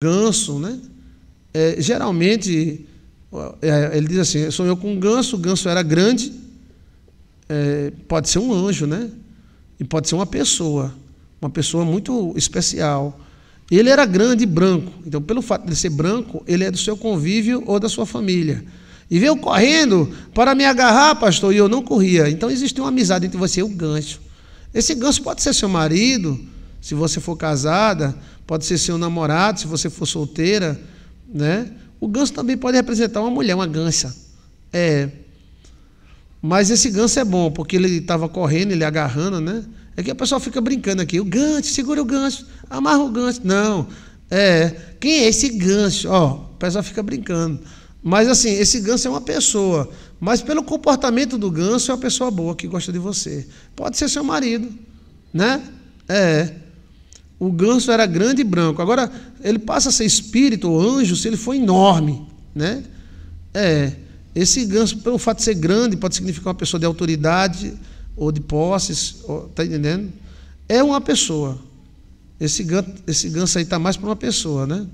ganso, né? É, geralmente, é, é ele diz assim: sonhou com um ganso, o ganso era grande, é, pode ser um anjo, né? E pode ser uma pessoa, uma pessoa muito especial. Ele era grande e branco, então, pelo fato de ser branco, ele é do seu convívio ou da sua família. E veio correndo para me agarrar, pastor, e eu não corria. Então, existe uma amizade entre você e o ganso. Esse ganso pode ser seu marido, se você for casada, pode ser seu namorado, se você for solteira, né? O ganso também pode representar uma mulher, uma gança. É. Mas esse ganso é bom, porque ele estava correndo, ele agarrando, né? É que a pessoa fica brincando aqui. O ganso, segura o ganso, amarra o ganso. Não. É. Quem é esse ganso? Ó, a pessoa fica brincando. Mas assim, esse ganso é uma pessoa. Mas pelo comportamento do ganso, é uma pessoa boa que gosta de você. Pode ser seu marido, né? É. O ganso era grande e branco. Agora, ele passa a ser espírito ou anjo se ele for enorme. Né? É. Esse ganso, pelo fato de ser grande, pode significar uma pessoa de autoridade ou de posses. Está entendendo? É uma pessoa. Esse ganso, esse ganso aí está mais para uma pessoa, né?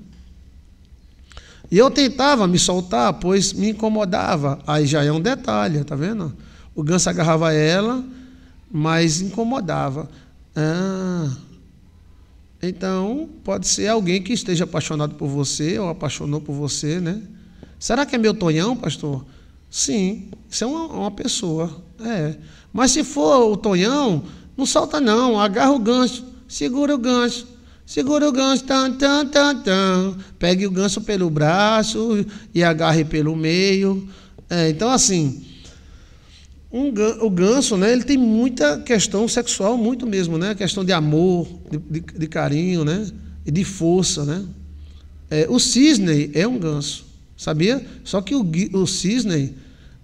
E eu tentava me soltar, pois me incomodava. Aí já é um detalhe, tá vendo? O ganso agarrava ela, mas incomodava. Ah, então, pode ser alguém que esteja apaixonado por você ou apaixonou por você, né? Será que é meu Tonhão, pastor? Sim, isso é uma, uma pessoa. É. Mas se for o Tonhão, não solta não, agarra o gancho, segura o gancho, segura o gancho, tan, tan, tan, tan. pegue o gancho pelo braço e agarre pelo meio. É, então, assim, um, o ganso, né, ele tem muita questão sexual, muito mesmo, né? Questão de amor, de, de, de carinho, né? E de força, né? É, o cisne é um ganso, sabia? Só que o, o cisne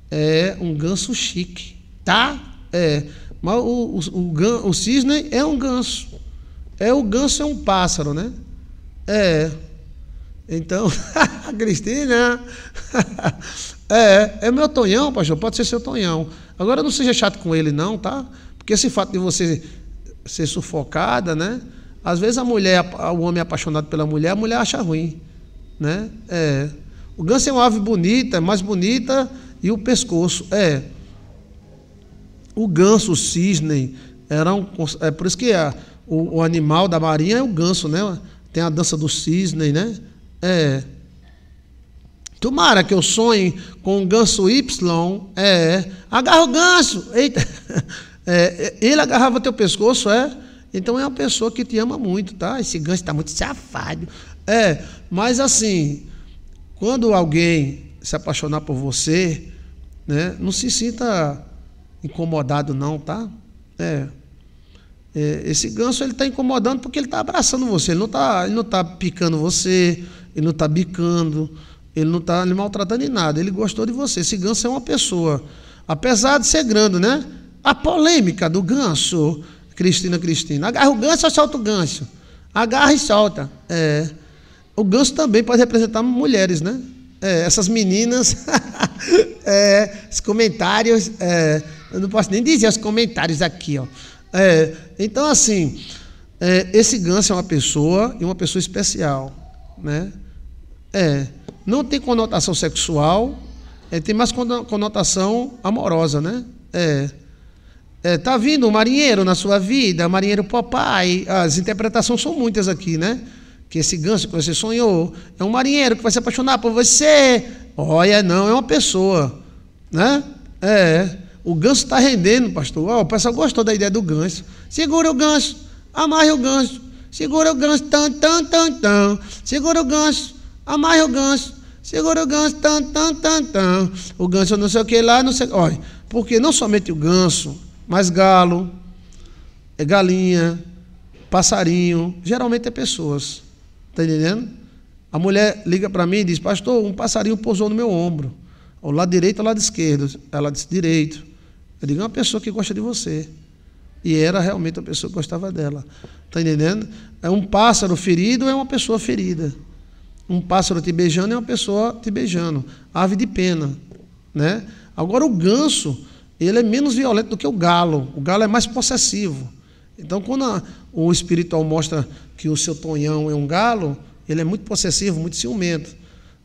é um ganso chique, tá? É, mas o, o, o, o cisne é um ganso. É, o ganso é um pássaro, né? É. Então, Cristina, É, é meu Tonhão, pastor, pode ser seu Tonhão. Agora não seja chato com ele, não, tá? Porque esse fato de você ser sufocada, né? Às vezes a mulher, o homem é apaixonado pela mulher, a mulher acha ruim, né? É. O ganso é uma ave bonita, é mais bonita, e o pescoço. É. O ganso, o cisne, era um, é por isso que a, o, o, animal da marinha é o ganso, né? Tem a dança do cisne, né? É. Tomara que eu sonhe com um ganso Y, é, agarra o ganso, eita, é, é, ele agarrava teu pescoço, é, então é uma pessoa que te ama muito, tá? Esse ganso está muito safado, é, mas assim, quando alguém se apaixonar por você, né, não se sinta incomodado não, tá? É, é esse ganso ele está incomodando porque ele está abraçando você, ele não está, ele não tá picando você, ele não está bicando, ele não está lhe maltratando em nada, ele gostou de você. Esse ganso é uma pessoa. Apesar de ser grande, né? A polêmica do ganso, Cristina, Cristina. Agarra o ganso ou solta o ganso? Agarra e solta. É. O ganso também pode representar mulheres, né? É, essas meninas, é, os comentários, é, eu não posso nem dizer os comentários aqui, ó. É, então, assim, é, esse ganso é uma pessoa e uma pessoa especial, né? É não tem conotação sexual, é, tem mais conotação amorosa, né? É. É, tá vindo um marinheiro na sua vida, marinheiro papai. As interpretações são muitas aqui, né? Que esse ganso que você sonhou é um marinheiro que vai se apaixonar por você. Olha, não, é uma pessoa, né? É. O ganso está rendendo, pastor. Oh, o pessoal gostou da ideia do ganso. Segura o ganso, amarre o ganso, segura o ganso, tan, tan, tan, tan. Segura o ganso, Amarra o ganso segura o ganso tan, tan, tan, tan. O ganso não sei o que lá, não sei. Olha, porque não somente o ganso, mas galo, é galinha, passarinho, geralmente é pessoas. Está entendendo? A mulher liga para mim e diz: Pastor, um passarinho pousou no meu ombro. O lado direito ou lado esquerdo? Ela disse: Direito. Eu digo: É uma pessoa que gosta de você. E era realmente uma pessoa que gostava dela. Está entendendo? É um pássaro ferido é uma pessoa ferida. Um pássaro te beijando é uma pessoa te beijando. Ave de pena. Né? Agora, o ganso, ele é menos violento do que o galo. O galo é mais possessivo. Então, quando a, o espiritual mostra que o seu tonhão é um galo, ele é muito possessivo, muito ciumento.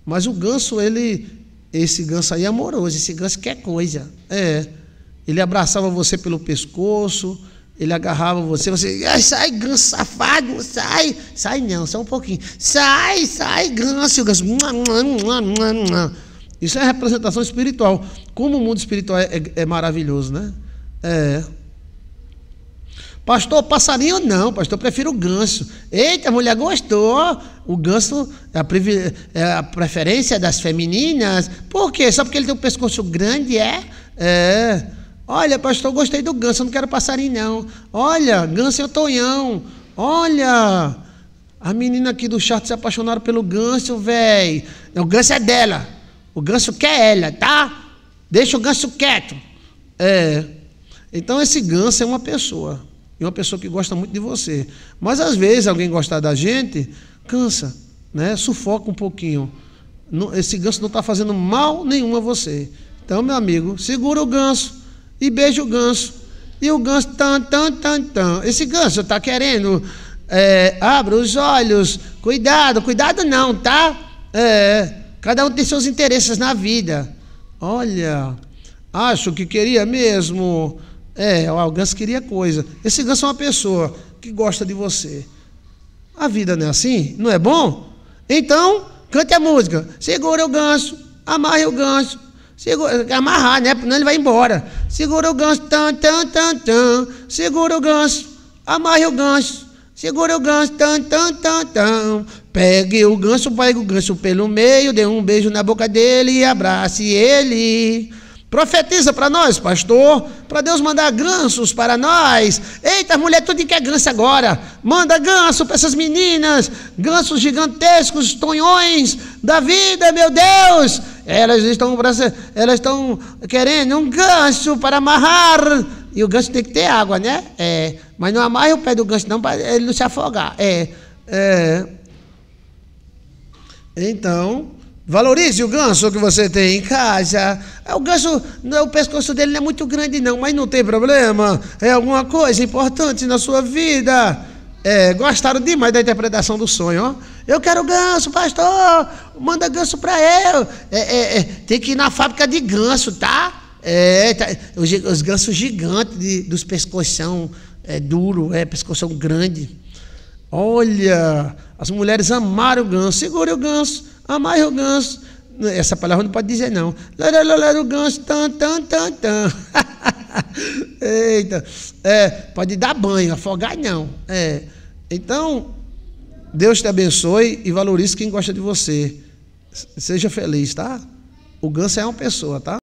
Mas o ganso, ele. Esse ganso aí é amoroso, esse ganso quer coisa. É. Ele abraçava você pelo pescoço ele agarrava você, você, ah, sai, ganso, safado, sai, sai não, só um pouquinho, sai, sai, ganso, ganso. Isso é representação espiritual. Como o mundo espiritual é, é, é maravilhoso, né? É. Pastor, passarinho não, pastor, prefiro o ganso. Eita, a mulher gostou. O ganso é a, é a, preferência das femininas. Por quê? Só porque ele tem um pescoço grande, é? É. Olha, pastor, gostei do ganso, eu não quero passarinho, não. Olha, ganso é o Tonhão. Olha, a menina aqui do chat se apaixonaram pelo ganso, velho. O ganso é dela. O ganso quer ela, tá? Deixa o ganso quieto. É. Então, esse ganso é uma pessoa. E uma pessoa que gosta muito de você. Mas, às vezes, alguém gostar da gente, cansa, né? Sufoca um pouquinho. Esse ganso não está fazendo mal nenhum a você. Então, meu amigo, segura o ganso e beija o ganso. E o ganso, tan, tan, tan, tan. Esse ganso está querendo. É, abra os olhos, cuidado, cuidado não, tá? É, cada um tem seus interesses na vida. Olha, acho que queria mesmo. É, o ganso queria coisa. Esse ganso é uma pessoa que gosta de você. A vida não é assim? Não é bom? Então, cante a música. Segura o ganso, amarre o ganso, Segura, amarrar, né? não ele vai embora. Segura o gancho, tan, tan, tan, tan. Segura o gancho, amarre o gancho. Segura o gancho, tan, tan, tan, tan. Pegue o gancho, pegue o gancho pelo meio, dê um beijo na boca dele e abrace ele. Profetiza para nós, pastor, para Deus mandar gansos para nós. Eita, mulher, tudo que é ganso agora. Manda ganso para essas meninas, gansos gigantescos, tonhões da vida, meu Deus. Elas estão, elas estão querendo um gancho para amarrar. E o gancho tem que ter água, né? É, mas não amarre o pé do gancho, não, para ele não se afogar. É, é. Então, valorize o gancho que você tem em casa. É, o gancho, é, o pescoço dele não é muito grande, não, mas não tem problema. É alguma coisa importante na sua vida. É, gostaram demais da interpretação do sonho, ó. Eu quero ganso, pastor, manda ganso para eu. É, é, é, tem que ir na fábrica de ganso, tá? É, tá, os, os, gansos gigantes de, dos pescoção é, duro, é, pescoção grande. Olha, as mulheres amaram o ganso, segura o ganso, amai o ganso. Essa palavra não pode dizer, não. Lalala, o ganso, tan, tan, tan, tan. Eita, é, pode dar banho, afogar não. É, então, Deus te abençoe e valorize quem gosta de você. Seja feliz, tá? O Ganso é uma pessoa, tá?